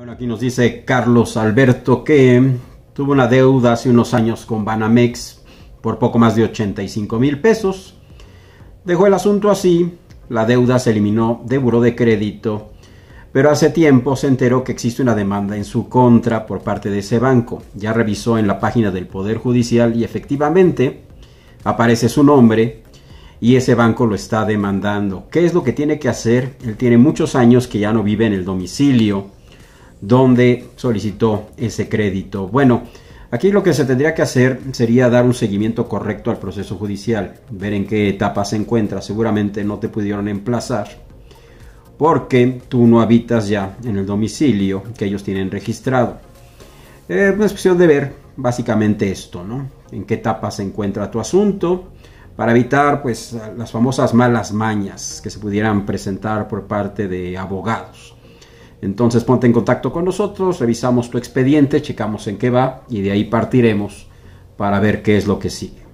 Bueno, aquí nos dice Carlos Alberto que tuvo una deuda hace unos años con Banamex por poco más de 85 mil pesos. Dejó el asunto así, la deuda se eliminó de de crédito, pero hace tiempo se enteró que existe una demanda en su contra por parte de ese banco. Ya revisó en la página del Poder Judicial y efectivamente aparece su nombre y ese banco lo está demandando. ¿Qué es lo que tiene que hacer? Él tiene muchos años que ya no vive en el domicilio donde solicitó ese crédito. Bueno, aquí lo que se tendría que hacer sería dar un seguimiento correcto al proceso judicial, ver en qué etapa se encuentra. Seguramente no te pudieron emplazar porque tú no habitas ya en el domicilio que ellos tienen registrado. Eh, es una expresión de ver básicamente esto, ¿no? En qué etapa se encuentra tu asunto para evitar pues las famosas malas mañas que se pudieran presentar por parte de abogados. Entonces ponte en contacto con nosotros, revisamos tu expediente, checamos en qué va y de ahí partiremos para ver qué es lo que sigue.